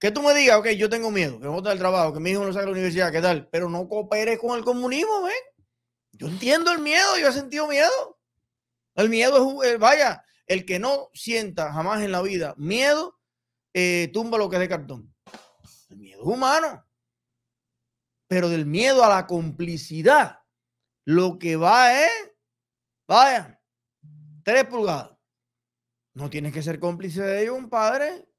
Que tú me digas, ok, yo tengo miedo, que me el trabajo, que mi hijo no salga la universidad, ¿qué tal? Pero no coopere con el comunismo, ¿ven? Yo entiendo el miedo, yo he sentido miedo. El miedo es, eh, vaya, el que no sienta jamás en la vida miedo, eh, tumba lo que es de cartón. El miedo es humano. Pero del miedo a la complicidad, lo que va es, vaya, tres pulgadas. No tienes que ser cómplice de ello, un padre.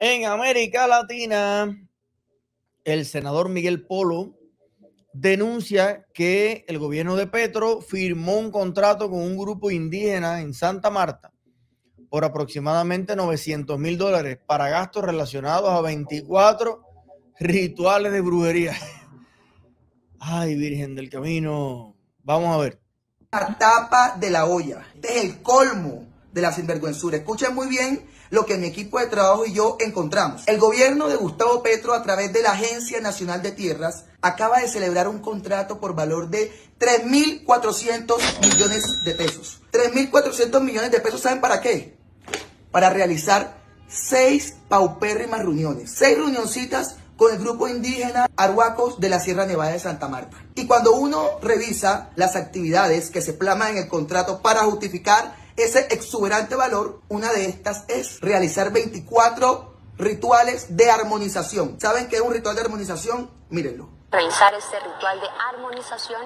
En América Latina, el senador Miguel Polo denuncia que el gobierno de Petro firmó un contrato con un grupo indígena en Santa Marta por aproximadamente 900 mil dólares para gastos relacionados a 24 rituales de brujería. Ay, Virgen del Camino. Vamos a ver. La tapa de la olla. Este es el colmo de la sinvergüenzura. Escuchen muy bien lo que mi equipo de trabajo y yo encontramos. El gobierno de Gustavo Petro, a través de la Agencia Nacional de Tierras, acaba de celebrar un contrato por valor de 3.400 millones de pesos. 3.400 millones de pesos, ¿saben para qué? Para realizar seis paupérrimas reuniones, seis reunioncitas con el grupo indígena Arhuacos de la Sierra Nevada de Santa Marta. Y cuando uno revisa las actividades que se plaman en el contrato para justificar ese exuberante valor, una de estas es realizar 24 rituales de armonización. ¿Saben qué es un ritual de armonización? Mírenlo. Realizar este ritual de armonización,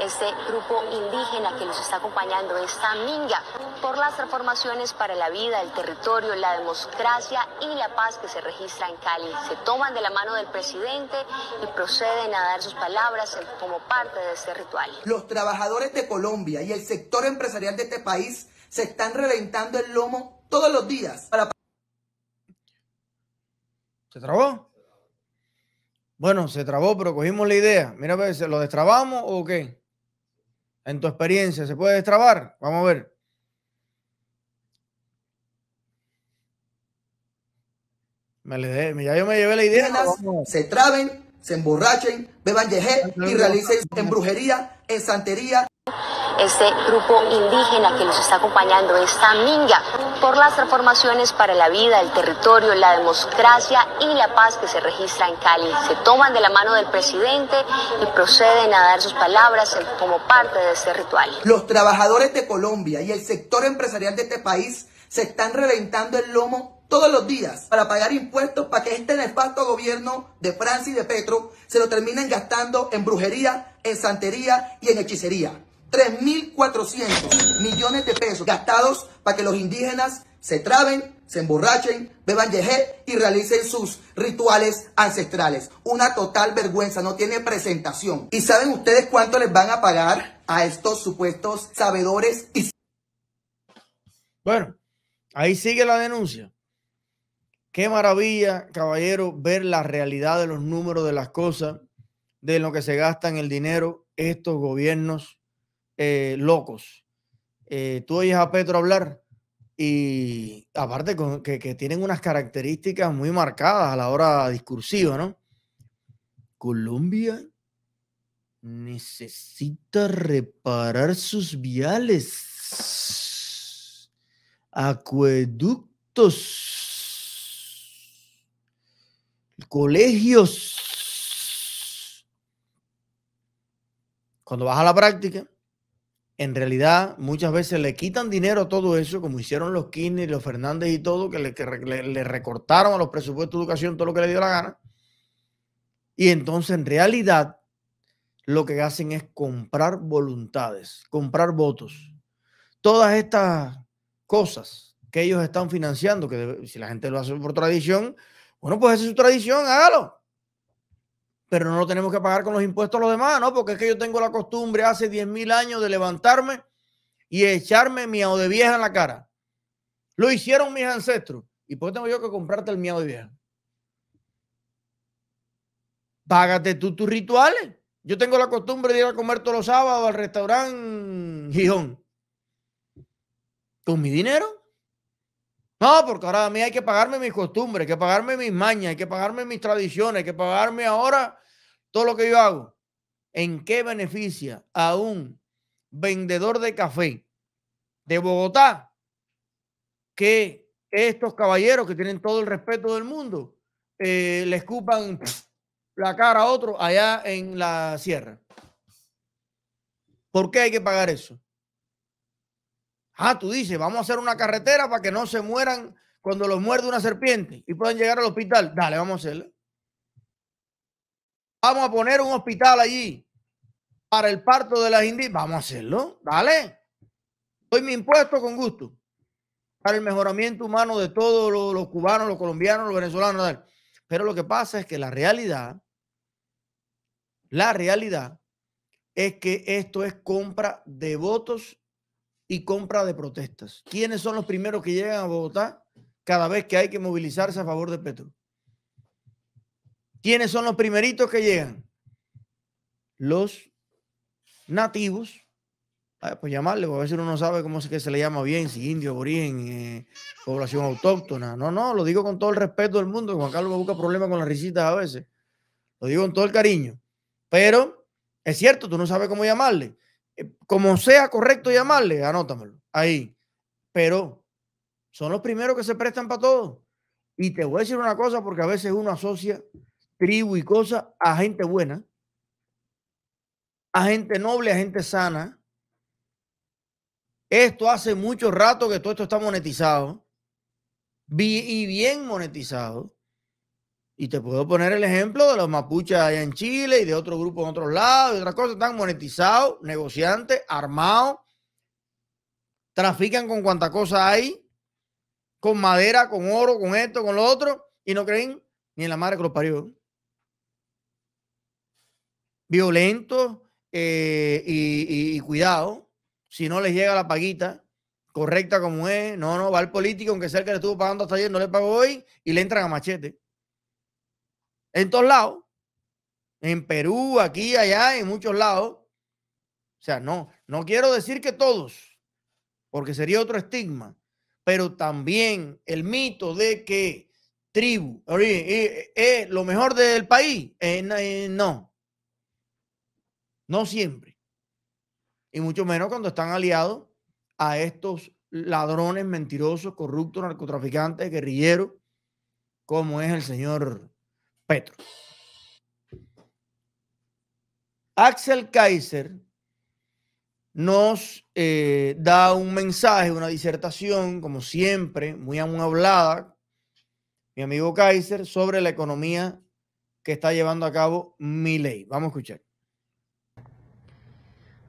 este grupo indígena que nos está acompañando, esta minga, por las transformaciones para la vida, el territorio, la democracia y la paz que se registra en Cali. Se toman de la mano del presidente y proceden a dar sus palabras como parte de este ritual. Los trabajadores de Colombia y el sector empresarial de este país se están reventando el lomo todos los días. Para... ¿Se trabó? Bueno, se trabó, pero cogimos la idea. Mira, ¿lo destrabamos o qué? En tu experiencia, ¿se puede destrabar? Vamos a ver. Me le ya yo me llevé la idea. se traben, se emborrachen, beban yejé y realicen en brujería, en santería este grupo indígena que nos está acompañando, esta minga, por las transformaciones para la vida, el territorio, la democracia y la paz que se registra en Cali. Se toman de la mano del presidente y proceden a dar sus palabras como parte de este ritual. Los trabajadores de Colombia y el sector empresarial de este país se están reventando el lomo todos los días para pagar impuestos para que este nefasto gobierno de Francia y de Petro se lo terminen gastando en brujería, en santería y en hechicería. 3.400 millones de pesos gastados para que los indígenas se traben, se emborrachen, beban yejé y realicen sus rituales ancestrales. Una total vergüenza, no tiene presentación. ¿Y saben ustedes cuánto les van a pagar a estos supuestos sabedores? Bueno, ahí sigue la denuncia. Qué maravilla, caballero, ver la realidad de los números de las cosas, de lo que se gastan el dinero estos gobiernos eh, locos. Eh, tú oyes a Petro hablar y aparte que, que, tienen unas características muy marcadas a la hora discursiva, ¿no? Colombia necesita reparar sus viales, acueductos, colegios. Cuando vas a la práctica, en realidad muchas veces le quitan dinero a todo eso, como hicieron los Kirchner, los Fernández y todo, que le, recortaron a los presupuestos de educación todo lo que le dio la gana. Y entonces en realidad lo que hacen es comprar voluntades, comprar votos. Todas estas cosas que ellos están financiando, que si la gente lo hace por tradición, bueno, pues esa es su tradición, hágalo pero no lo tenemos que pagar con los impuestos a los demás, ¿no? Porque es que yo tengo la costumbre hace 10.000 mil años de levantarme y echarme miau de vieja en la cara. Lo hicieron mis ancestros. ¿Y por qué tengo yo que comprarte el miau de vieja? Págate tú tus rituales. Yo tengo la costumbre de ir a comer todos los sábados al restaurante Gijón. ¿Con mi dinero? No, porque ahora a mí hay que pagarme mis costumbres, hay que pagarme mis mañas, hay que pagarme mis tradiciones, hay que pagarme ahora todo lo que yo hago, ¿en qué beneficia a un vendedor de café de Bogotá que estos caballeros que tienen todo el respeto del mundo eh, le escupan la cara a otro allá en la sierra? ¿Por qué hay que pagar eso? Ah, tú dices, vamos a hacer una carretera para que no se mueran cuando los muerde una serpiente y puedan llegar al hospital. Dale, vamos a hacerlo. Vamos a poner un hospital allí para el parto de las indígenas. Vamos a hacerlo. Dale. Doy mi impuesto con gusto. Para el mejoramiento humano de todos los, cubanos, los colombianos, los venezolanos. Pero lo que pasa es que la realidad, la realidad es que esto es compra de votos y compra de protestas. ¿Quiénes son los primeros que llegan a votar cada vez que hay que movilizarse a favor de Petro? ¿Quiénes son los primeritos que llegan? Los nativos, ah, pues llamarle, porque a veces uno no sabe cómo es que se le llama bien, si indio, origen, eh, población autóctona. No, no, lo digo con todo el respeto del mundo. Juan Carlos me busca problemas con las risitas a veces. Lo digo con todo el cariño. Pero es cierto, tú no sabes cómo llamarle. Eh, como sea correcto llamarle, anótamelo ahí. Pero son los primeros que se prestan para todo. Y te voy a decir una cosa, porque a veces uno asocia tribu y cosas a gente buena, a gente noble, a gente sana. Esto hace mucho rato que todo esto está monetizado y bien monetizado. Y te puedo poner el ejemplo de los mapuches allá en Chile y de otro grupo en otros lados y otras cosas. Están monetizados, negociantes, armados, trafican con cuanta cosa hay, con madera, con oro, con esto, con lo otro, y no creen ni en la madre que los parió violento eh, y, cuidado. Si no les llega la paguita correcta como es, no, no, va el político, aunque sea el que le estuvo pagando hasta ayer, no le pagó hoy y le entran a machete. En todos lados. En Perú, aquí, allá, en muchos lados. O sea, no, no quiero decir que todos, porque sería otro estigma, pero también el mito de que tribu, es eh, eh, lo mejor del país, no no siempre. Y mucho menos cuando están aliados a estos ladrones mentirosos, corruptos, narcotraficantes, guerrilleros, como es el señor Petro. Axel Kaiser nos eh, da un mensaje, una disertación, como siempre, muy aún hablada, mi amigo Kaiser, sobre la economía que está llevando a cabo mi ley. Vamos a escuchar.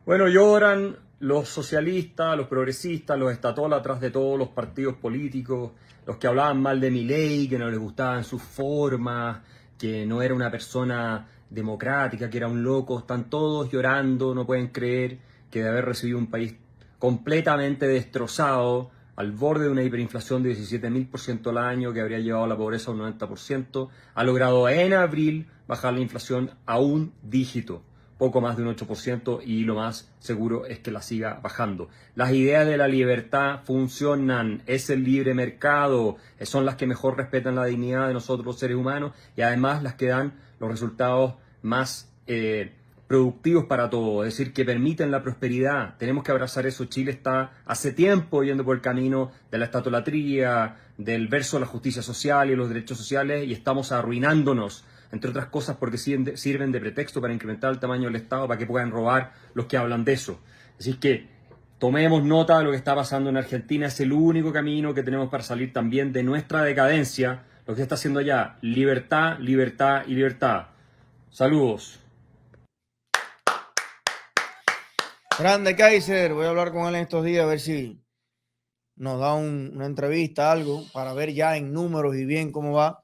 Bueno, lloran los socialistas, los progresistas, los atrás de todos los partidos políticos, los que hablaban mal de mi ley, que no les gustaban sus formas, que no era una persona democrática, que era un loco, están todos llorando, no pueden creer que de haber recibido un país completamente destrozado, al borde de una hiperinflación de 17.000% al año, que habría llevado a la pobreza a un 90%, ha logrado en abril bajar la inflación a un dígito poco más de un 8% y lo más seguro es que la siga bajando. Las ideas de la libertad funcionan, es el libre mercado, eh, son las que mejor respetan la dignidad de nosotros los seres humanos y además las que dan los resultados más eh, productivos para todos, es decir, que permiten la prosperidad. Tenemos que abrazar eso. Chile está hace tiempo yendo por el camino de la estatolatría, del verso de la justicia social y los derechos sociales y estamos arruinándonos entre otras cosas porque sirven de, pretexto para incrementar el tamaño del Estado, para que puedan robar los que hablan de eso. Así que tomemos nota de lo que está pasando en Argentina, es el único camino que tenemos para salir también de nuestra decadencia, lo que se está haciendo allá, libertad, libertad y libertad. Saludos. Grande Kaiser, voy a hablar con él en estos días a ver si nos da una entrevista, algo, para ver ya en números y bien cómo va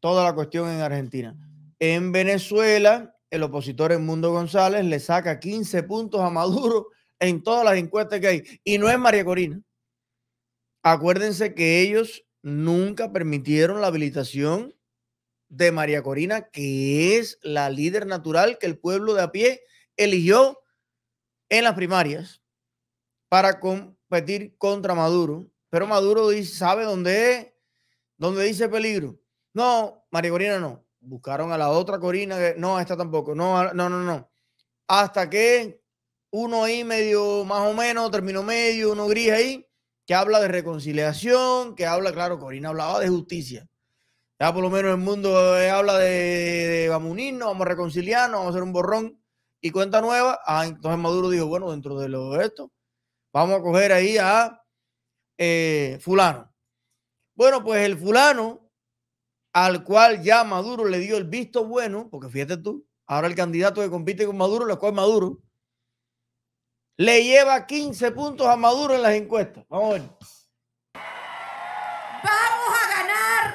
toda la cuestión en Argentina. En Venezuela, el opositor Edmundo González le saca 15 puntos a Maduro en todas las encuestas que hay. Y no es María Corina. Acuérdense que ellos nunca permitieron la habilitación de María Corina, que es la líder natural que el pueblo de a pie eligió en las primarias para competir contra Maduro. Pero Maduro dice, sabe dónde es, dónde dice peligro. No, María Corina no. Buscaron a la otra Corina, no, esta tampoco. No, no, no, no. Hasta que uno ahí medio, más o menos, terminó medio, uno gris ahí, que habla de reconciliación, que habla, claro, Corina hablaba de justicia. Ya por lo menos el mundo eh, habla de, vamos a unirnos, vamos a reconciliarnos, vamos a hacer un borrón y cuenta nueva. Ah, entonces Maduro dijo, bueno, dentro de lo esto, vamos a coger ahí a eh, fulano. Bueno, pues el fulano al cual ya Maduro le dio el visto bueno, porque fíjate tú, ahora el candidato que compite con Maduro, el cual Maduro, le lleva 15 puntos a Maduro en las encuestas. Vamos a ver. Vamos a ganar,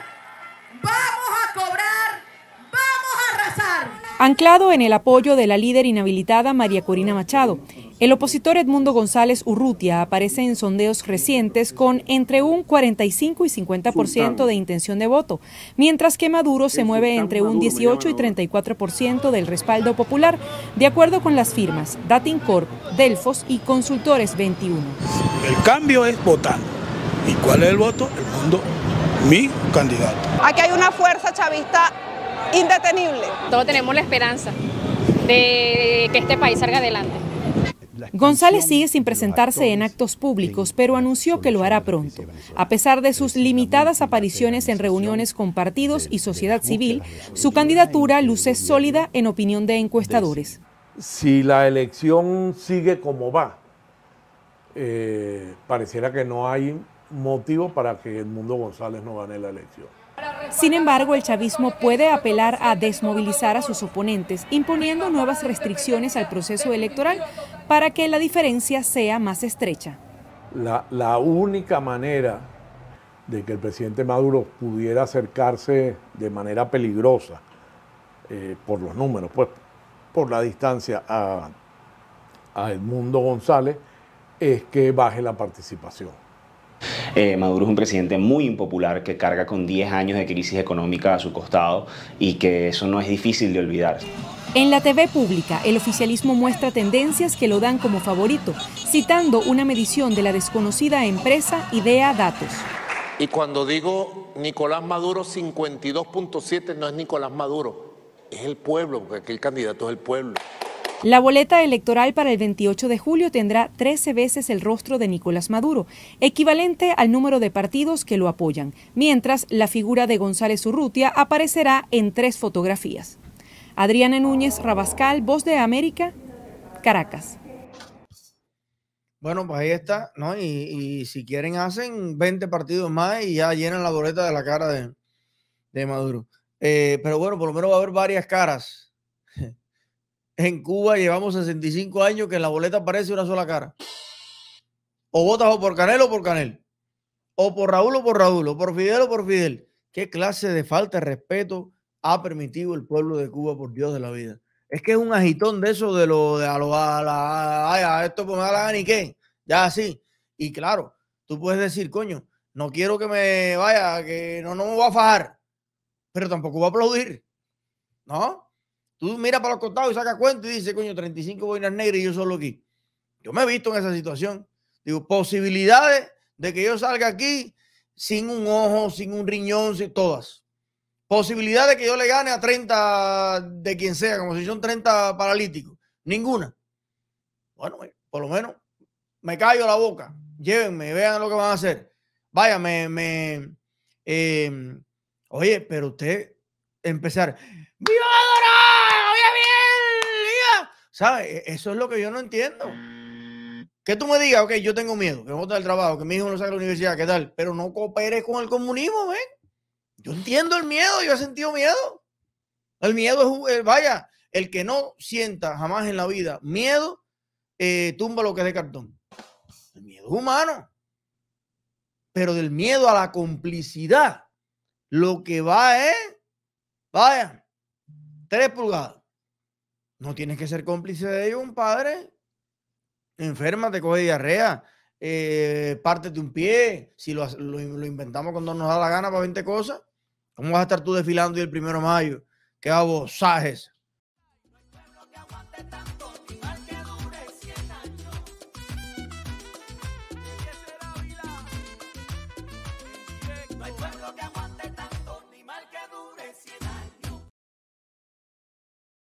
vamos a cobrar, vamos a arrasar. Anclado en el apoyo de la líder inhabilitada María Corina Machado el opositor Edmundo González Urrutia aparece en sondeos recientes con entre un 45 y 50% de intención de voto, mientras que Maduro se mueve entre un 18 y 34% del respaldo popular, de acuerdo con las firmas Corp, Delfos y Consultores 21. El cambio es votar. ¿Y cuál es el voto? El mundo, mi candidato. Aquí hay una fuerza chavista indetenible. Todos tenemos la esperanza de que este país salga adelante. González sigue sin presentarse en actos públicos, pero anunció que lo hará pronto. A pesar de sus limitadas apariciones en reuniones con partidos y sociedad civil, su candidatura luce sólida en opinión de encuestadores. Si la elección sigue como va, eh, pareciera que no hay motivo para que Edmundo González no gane la elección. Sin embargo, el chavismo puede apelar a desmovilizar a sus oponentes, imponiendo nuevas restricciones al proceso electoral, para que la diferencia sea más estrecha. La, única manera de que el presidente Maduro pudiera acercarse de manera peligrosa, eh, por los números, pues por la distancia a, Edmundo González, es que baje la participación. Eh, Maduro es un presidente muy impopular que carga con 10 años de crisis económica a su costado y que eso no es difícil de olvidar. En la TV pública, el oficialismo muestra tendencias que lo dan como favorito, citando una medición de la desconocida empresa Idea Datos. Y cuando digo Nicolás Maduro 52.7 no es Nicolás Maduro, es el pueblo, porque aquel candidato es el pueblo. La boleta electoral para el 28 de julio tendrá 13 veces el rostro de Nicolás Maduro, equivalente al número de partidos que lo apoyan, mientras la figura de González Urrutia aparecerá en tres fotografías. Adriana Núñez Rabascal, Voz de América, Caracas. Bueno, pues ahí está, ¿no? Y, si quieren hacen 20 partidos más y ya llenan la boleta de la cara de, Maduro. Eh, pero bueno, por lo menos va a haber varias caras. En Cuba llevamos 65 años que en la boleta aparece una sola cara. O votas o por Canel o por Canel. O por Raúl o por Raúl. O por Fidel o por Fidel. ¿Qué clase de falta de respeto ha permitido el pueblo de Cuba por Dios de la vida. Es que es un agitón de eso, de lo de a lo a, la, ay, esto pues me da la gana y qué, ya así. Y claro, tú puedes decir, coño, no quiero que me vaya, que no, no me voy a fajar, pero tampoco voy a aplaudir, ¿no? Tú mira para los costados y sacas cuenta y dice, coño, 35 boinas negras y yo solo aquí. Yo me he visto en esa situación. Digo, posibilidades de que yo salga aquí sin un ojo, sin un riñón, sin todas. Posibilidad de que yo le gane a 30 de quien sea, como si son 30 paralíticos. Ninguna. Bueno, eh, por lo menos me callo la boca. Llévenme, vean lo que van a hacer. Vaya, me. me eh, oye, pero usted empezar. ¡Viva Dora! ¡Viva bien! ¿Sabes? E, eso es lo que yo no entiendo. Que tú me digas, ok, yo tengo miedo, que me el trabajo, que mi hijo no saque a la universidad, ¿qué tal? Pero no coopere con el comunismo, ¿ven? Yo entiendo el miedo, yo he sentido miedo. El miedo es, eh, vaya, el que no sienta jamás en la vida miedo, eh, tumba lo que es de cartón. El miedo es humano. Pero del miedo a la complicidad, lo que va es, vaya, tres pulgadas. No tienes que ser cómplice de ello, un padre. Enferma, te coge diarrea, eh, parte de un pie. Si lo, lo inventamos cuando nos da la gana para 20 cosas. ¿Cómo vas a estar tú desfilando y el primero de mayo? ¡Qué Sajes